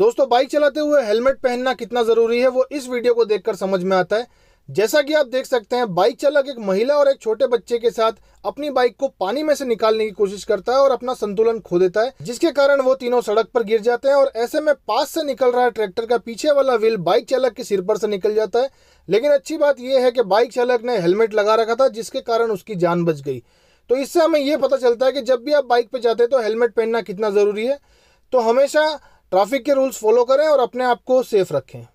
दोस्तों बाइक चलाते हुए हेलमेट पहनना कितना ज़रूरी है वो इस वीडियो को देखकर समझ में आता है जैसा कि आप देख सकते हैं बाइक चालक एक महिला और एक छोटे बच्चे के साथ अपनी बाइक को पानी में से निकालने की कोशिश करता है और अपना संतुलन खो देता है जिसके कारण वो तीनों सड़क पर गिर जाते हैं और ऐसे में पास से निकल रहा ट्रैक्टर का पीछे वाला व्हील बाइक चालक के सिर पर से निकल जाता है लेकिन अच्छी बात यह है कि बाइक चालक ने हेलमेट लगा रखा था जिसके कारण उसकी जान बच गई तो इससे हमें यह पता चलता है कि जब भी आप बाइक पर जाते हैं तो हेलमेट पहनना कितना ज़रूरी है तो हमेशा ट्रैफिक के रूल्स फॉलो करें और अपने आप को सेफ रखें